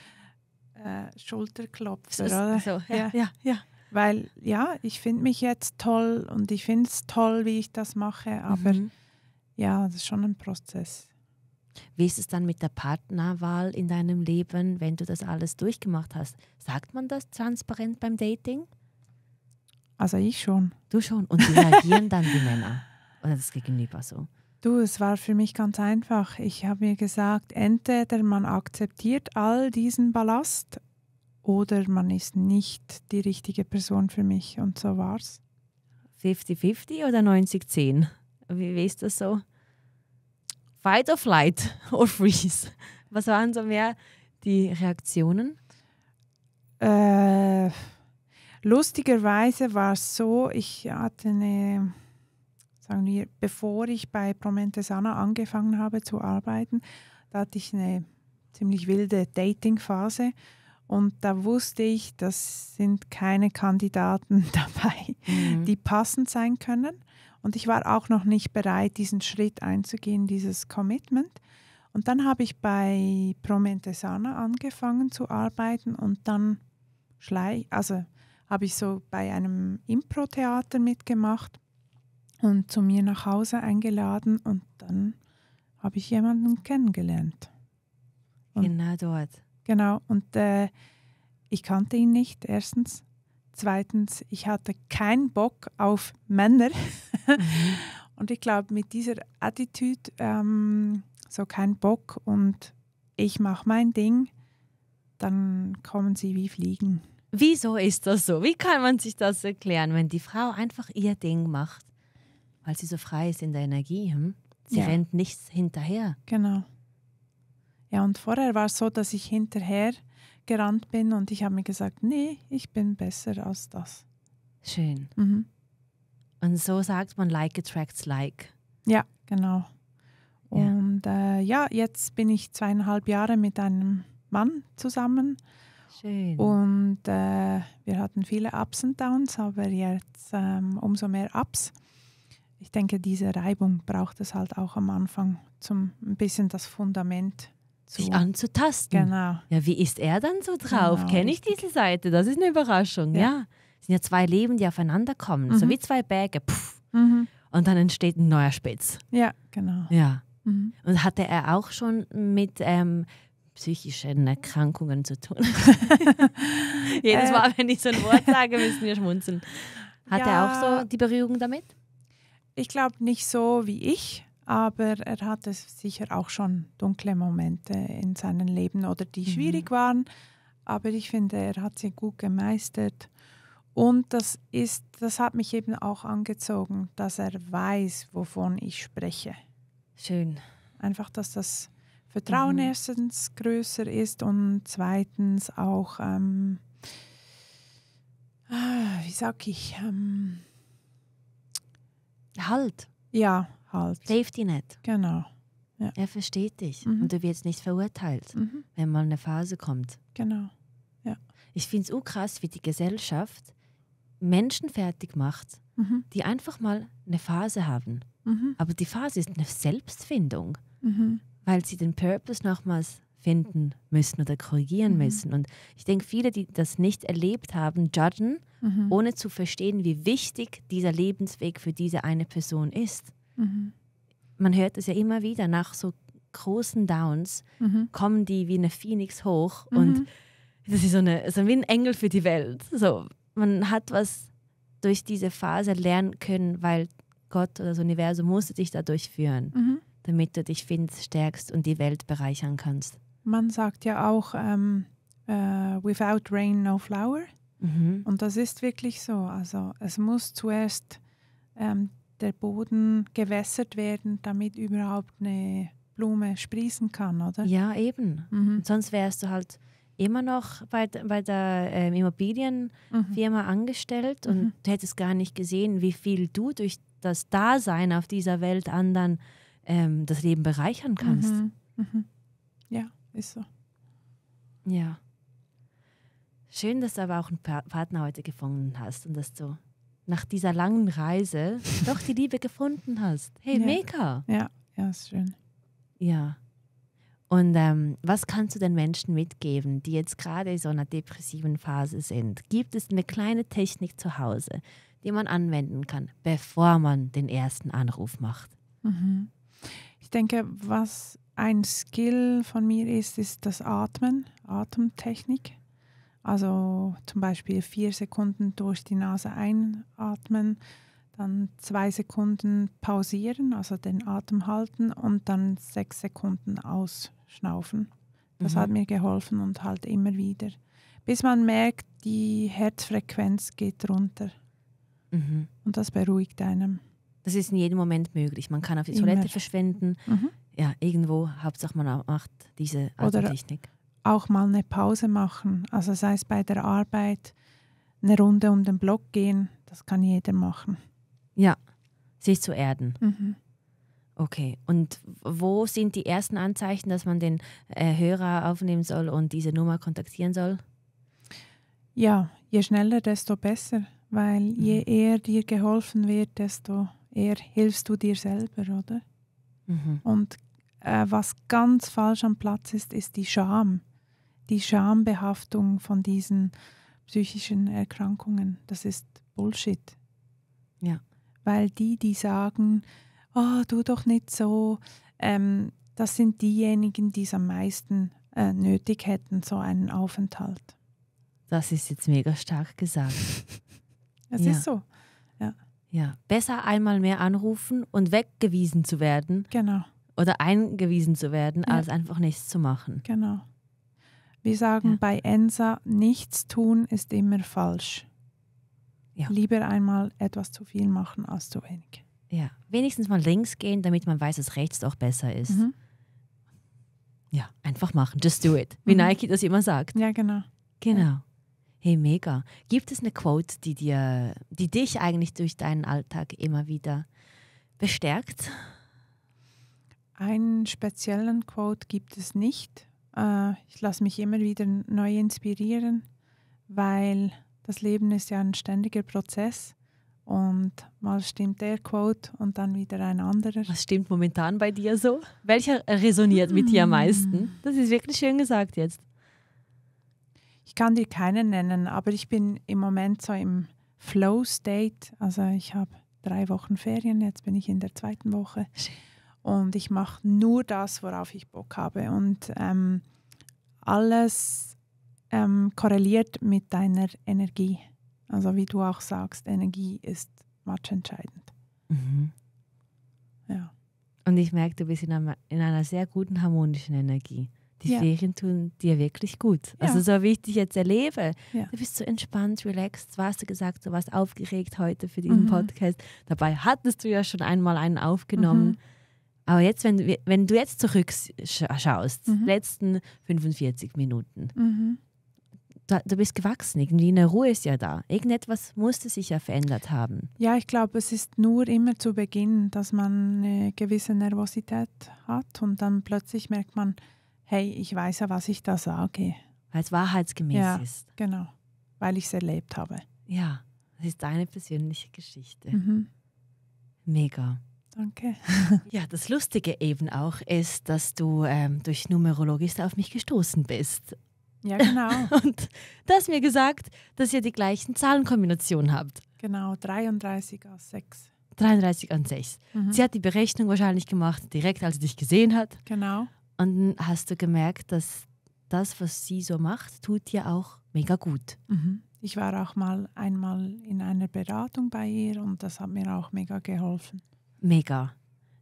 äh, Schulterklopfer, oder? So, ja, ja. ja. ja. Weil ja, ich finde mich jetzt toll und ich finde es toll, wie ich das mache, aber mhm. ja, das ist schon ein Prozess. Wie ist es dann mit der Partnerwahl in deinem Leben, wenn du das alles durchgemacht hast? Sagt man das transparent beim Dating? Also ich schon. Du schon. Und wie reagieren dann die Männer? Oder das Gegenüber so? Du, es war für mich ganz einfach. Ich habe mir gesagt, entweder man akzeptiert all diesen Ballast oder man ist nicht die richtige Person für mich. Und so war's. 50-50 oder 90-10? Wie, wie ist das so? Fight or Flight or Freeze. Was waren so mehr die Reaktionen? Äh, lustigerweise war es so, ich hatte eine, sagen wir, bevor ich bei Promente Sana angefangen habe zu arbeiten, da hatte ich eine ziemlich wilde Dating-Phase. Und da wusste ich, das sind keine Kandidaten dabei, mhm. die passend sein können. Und ich war auch noch nicht bereit, diesen Schritt einzugehen, dieses Commitment. Und dann habe ich bei Promente Sana angefangen zu arbeiten und dann schlei, also habe ich so bei einem Impro-Theater mitgemacht und zu mir nach Hause eingeladen und dann habe ich jemanden kennengelernt. Und genau dort. Genau, und äh, ich kannte ihn nicht, erstens. Zweitens, ich hatte keinen Bock auf Männer. Mhm. und ich glaube, mit dieser Attitüde, ähm, so kein Bock und ich mache mein Ding, dann kommen sie wie fliegen. Wieso ist das so? Wie kann man sich das erklären, wenn die Frau einfach ihr Ding macht, weil sie so frei ist in der Energie? Hm? Sie ja. rennt nichts hinterher. Genau. Ja, und vorher war es so, dass ich hinterher gerannt bin und ich habe mir gesagt, nee, ich bin besser als das. Schön. Mhm. Und so sagt man, like attracts like. Ja, genau. Ja. Und äh, ja, jetzt bin ich zweieinhalb Jahre mit einem Mann zusammen. Schön. Und äh, wir hatten viele Ups und Downs, aber jetzt ähm, umso mehr Ups. Ich denke, diese Reibung braucht es halt auch am Anfang, zum ein bisschen das Fundament so. sich anzutasten. Genau. Ja, wie ist er dann so drauf? Genau, Kenne ich diese Seite? Das ist eine Überraschung. Ja. ja. sind ja zwei Leben, die aufeinander kommen, mhm. so wie zwei Berge. Mhm. Und dann entsteht ein neuer Spitz. Ja, genau. Ja. Mhm. Und hatte er auch schon mit ähm, psychischen Erkrankungen zu tun? Jedes äh. Mal, wenn ich so ein Wort sage, müssen wir schmunzeln. Hat ja. er auch so die Berührung damit? Ich glaube nicht so wie ich aber er hatte sicher auch schon dunkle Momente in seinem Leben oder die mhm. schwierig waren, aber ich finde, er hat sie gut gemeistert. Und das ist, das hat mich eben auch angezogen, dass er weiß, wovon ich spreche. Schön. Einfach, dass das Vertrauen mhm. erstens größer ist und zweitens auch, ähm, ah, wie sag ich, ähm, Halt. Ja, halt. Safety Net. Genau. Ja. Er versteht dich mhm. und du wirst nicht verurteilt, mhm. wenn mal eine Phase kommt. Genau. Ja. Ich finde es so krass, wie die Gesellschaft Menschen fertig macht, mhm. die einfach mal eine Phase haben. Mhm. Aber die Phase ist eine Selbstfindung, mhm. weil sie den Purpose nochmals finden müssen oder korrigieren mhm. müssen. Und ich denke, viele, die das nicht erlebt haben, judgen, ohne zu verstehen, wie wichtig dieser Lebensweg für diese eine Person ist. Mhm. Man hört es ja immer wieder, nach so großen Downs mhm. kommen die wie eine Phoenix hoch mhm. und das ist so, eine, so wie ein Engel für die Welt. So, man hat was durch diese Phase lernen können, weil Gott oder das Universum musste dich dadurch führen, mhm. damit du dich findest, stärkst und die Welt bereichern kannst. Man sagt ja auch, ähm, uh, without rain, no flower. Mhm. Und das ist wirklich so. Also es muss zuerst ähm, der Boden gewässert werden, damit überhaupt eine Blume sprießen kann, oder? Ja, eben. Mhm. Sonst wärst du halt immer noch bei, bei der ähm, Immobilienfirma mhm. angestellt und mhm. du hättest gar nicht gesehen, wie viel du durch das Dasein auf dieser Welt anderen ähm, das Leben bereichern mhm. kannst. Mhm. Ja, ist so. Ja. Schön, dass du aber auch einen Partner heute gefunden hast und dass du nach dieser langen Reise doch die Liebe gefunden hast. Hey, ja. mega. Ja, ja, ist schön. Ja. Und ähm, was kannst du den Menschen mitgeben, die jetzt gerade in so einer depressiven Phase sind? Gibt es eine kleine Technik zu Hause, die man anwenden kann, bevor man den ersten Anruf macht? Mhm. Ich denke, was ein Skill von mir ist, ist das Atmen, Atemtechnik. Also zum Beispiel vier Sekunden durch die Nase einatmen, dann zwei Sekunden pausieren, also den Atem halten und dann sechs Sekunden ausschnaufen. Das mhm. hat mir geholfen und halt immer wieder. Bis man merkt, die Herzfrequenz geht runter. Mhm. Und das beruhigt einem. Das ist in jedem Moment möglich. Man kann auf die Toilette verschwenden. Mhm. Ja, irgendwo, Hauptsache man macht diese Atemtechnik. Oder auch mal eine Pause machen. Also sei es bei der Arbeit, eine Runde um den Block gehen, das kann jeder machen. Ja, sich zu erden. Mhm. Okay, und wo sind die ersten Anzeichen, dass man den äh, Hörer aufnehmen soll und diese Nummer kontaktieren soll? Ja, je schneller, desto besser, weil mhm. je eher dir geholfen wird, desto eher hilfst du dir selber, oder? Mhm. Und äh, was ganz falsch am Platz ist, ist die Scham die Schambehaftung von diesen psychischen Erkrankungen, das ist Bullshit. Ja. Weil die, die sagen, oh, tu doch nicht so, ähm, das sind diejenigen, die es am meisten äh, nötig hätten, so einen Aufenthalt. Das ist jetzt mega stark gesagt. Es ja. ist so. Ja. ja. Besser einmal mehr anrufen und weggewiesen zu werden. Genau. Oder eingewiesen zu werden, ja. als einfach nichts zu machen. Genau. Wir sagen ja. bei Ensa, nichts tun ist immer falsch. Ja. Lieber einmal etwas zu viel machen als zu wenig. Ja, wenigstens mal links gehen, damit man weiß, dass rechts auch besser ist. Mhm. Ja, einfach machen, just do it. Wie mhm. Nike das immer sagt. Ja, genau. Genau. Ja. Hey, mega. Gibt es eine Quote, die dir, die dich eigentlich durch deinen Alltag immer wieder bestärkt? Einen speziellen Quote gibt es nicht äh, ich lasse mich immer wieder neu inspirieren, weil das Leben ist ja ein ständiger Prozess. Und mal stimmt der Quote und dann wieder ein anderer. Was stimmt momentan bei dir so? Welcher resoniert mit dir am mm. meisten? Das ist wirklich schön gesagt jetzt. Ich kann dir keinen nennen, aber ich bin im Moment so im Flow-State. Also ich habe drei Wochen Ferien, jetzt bin ich in der zweiten Woche und ich mache nur das, worauf ich Bock habe. Und ähm, alles ähm, korreliert mit deiner Energie. Also wie du auch sagst, Energie ist entscheidend. Mhm. Ja. Und ich merke, du bist in einer, in einer sehr guten harmonischen Energie. Die ja. Ferien tun dir wirklich gut. Ja. Also so wie ich dich jetzt erlebe. Ja. Du bist so entspannt, relaxed, hast du gesagt, du warst aufgeregt heute für diesen mhm. Podcast. Dabei hattest du ja schon einmal einen aufgenommen. Mhm. Aber jetzt, wenn, wenn du jetzt zurückschaust, mhm. die letzten 45 Minuten, mhm. du, du, bist gewachsen, irgendwie eine Ruhe ist ja da. Irgendetwas musste sich ja verändert haben. Ja, ich glaube, es ist nur immer zu Beginn, dass man eine gewisse Nervosität hat und dann plötzlich merkt man, hey, ich weiß ja, was ich da sage. Weil es wahrheitsgemäß ja, ist. Genau, weil ich es erlebt habe. Ja, das ist deine persönliche Geschichte. Mhm. Mega. Danke. Ja, das Lustige eben auch ist, dass du ähm, durch Numerologist auf mich gestoßen bist. Ja, genau. Und du hast mir gesagt, dass ihr die gleichen Zahlenkombinationen habt. Genau, 33 aus 6. 33 und 6. Mhm. Sie hat die Berechnung wahrscheinlich gemacht, direkt als sie dich gesehen hat. Genau. Und hast du gemerkt, dass das, was sie so macht, tut dir auch mega gut. Mhm. Ich war auch mal einmal in einer Beratung bei ihr und das hat mir auch mega geholfen. Mega.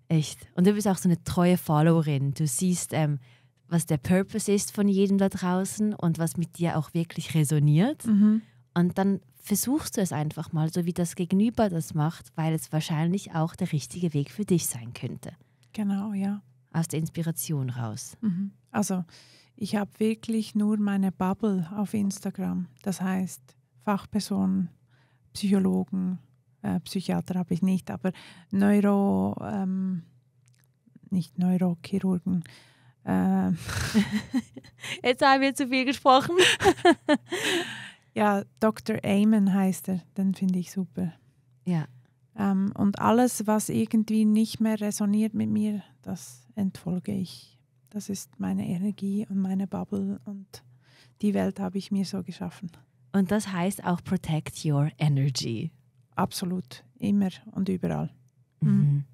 Echt. Und du bist auch so eine treue Followerin. Du siehst, ähm, was der Purpose ist von jedem da draußen und was mit dir auch wirklich resoniert. Mhm. Und dann versuchst du es einfach mal, so wie das Gegenüber das macht, weil es wahrscheinlich auch der richtige Weg für dich sein könnte. Genau, ja. Aus der Inspiration raus. Mhm. Also, ich habe wirklich nur meine Bubble auf Instagram. Das heißt, Fachpersonen, Psychologen, äh, Psychiater habe ich nicht, aber Neuro, ähm, nicht Neurochirurgen. Äh, Jetzt haben wir zu viel gesprochen. ja, Dr. Amen heißt er, den finde ich super. Ja. Ähm, und alles, was irgendwie nicht mehr resoniert mit mir, das entfolge ich. Das ist meine Energie und meine Bubble und die Welt habe ich mir so geschaffen. Und das heißt auch Protect Your Energy. Absolut, immer und überall. Mhm. mhm.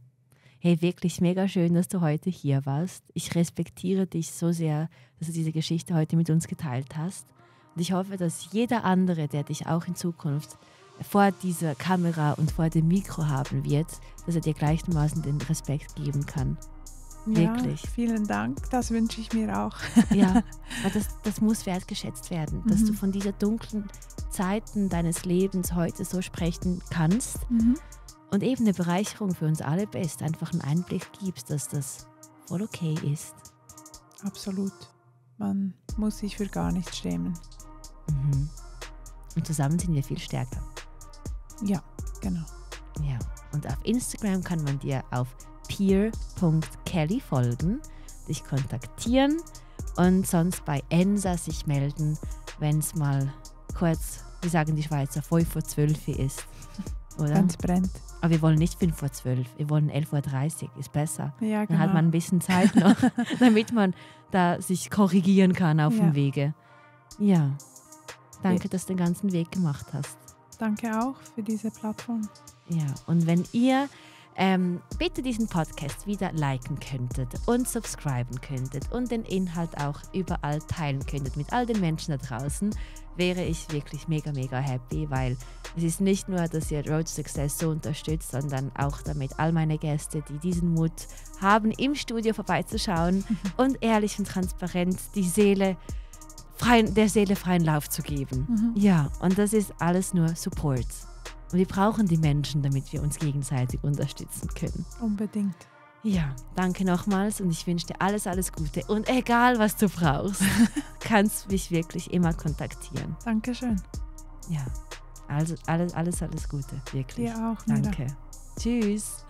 Hey, wirklich mega schön, dass du heute hier warst. Ich respektiere dich so sehr, dass du diese Geschichte heute mit uns geteilt hast. Und ich hoffe, dass jeder andere, der dich auch in Zukunft vor dieser Kamera und vor dem Mikro haben wird, dass er dir gleichermaßen den Respekt geben kann. Wirklich. Ja, vielen Dank, das wünsche ich mir auch. ja, das, das muss wertgeschätzt werden, dass du mhm. von dieser dunklen Zeiten deines Lebens heute so sprechen kannst mhm. und eben eine Bereicherung für uns alle bist, einfach einen Einblick gibst, dass das voll okay ist. Absolut. Man muss sich für gar nichts schämen. Mhm. Und zusammen sind wir viel stärker. Ja, genau. Ja, und auf Instagram kann man dir auf peer.com Kelly folgen, dich kontaktieren und sonst bei Ensa sich melden, wenn es mal kurz, wie sagen die Schweizer, 5 vor 12 ist. Oder? Wenn's brennt. Aber wir wollen nicht 5 vor 12, wir wollen 11.30 Uhr, ist besser. Ja, genau. Dann hat man ein bisschen Zeit noch, damit man da sich korrigieren kann auf ja. dem Wege. Ja, danke, dass du den ganzen Weg gemacht hast. Danke auch für diese Plattform. Ja, und wenn ihr ähm, bitte diesen Podcast wieder liken könntet und subscriben könntet und den Inhalt auch überall teilen könntet mit all den Menschen da draußen, wäre ich wirklich mega, mega happy, weil es ist nicht nur, dass ihr Road Success so unterstützt, sondern auch damit all meine Gäste, die diesen Mut haben, im Studio vorbeizuschauen und ehrlich und transparent die Seele freien, der Seele freien Lauf zu geben. Mhm. Ja, und das ist alles nur Support. Und wir brauchen die Menschen, damit wir uns gegenseitig unterstützen können. Unbedingt. Ja, danke nochmals und ich wünsche dir alles, alles Gute. Und egal, was du brauchst, kannst du mich wirklich immer kontaktieren. Dankeschön. Ja, also alles, alles, alles Gute, wirklich. Dir auch. Danke. Wieder. Tschüss.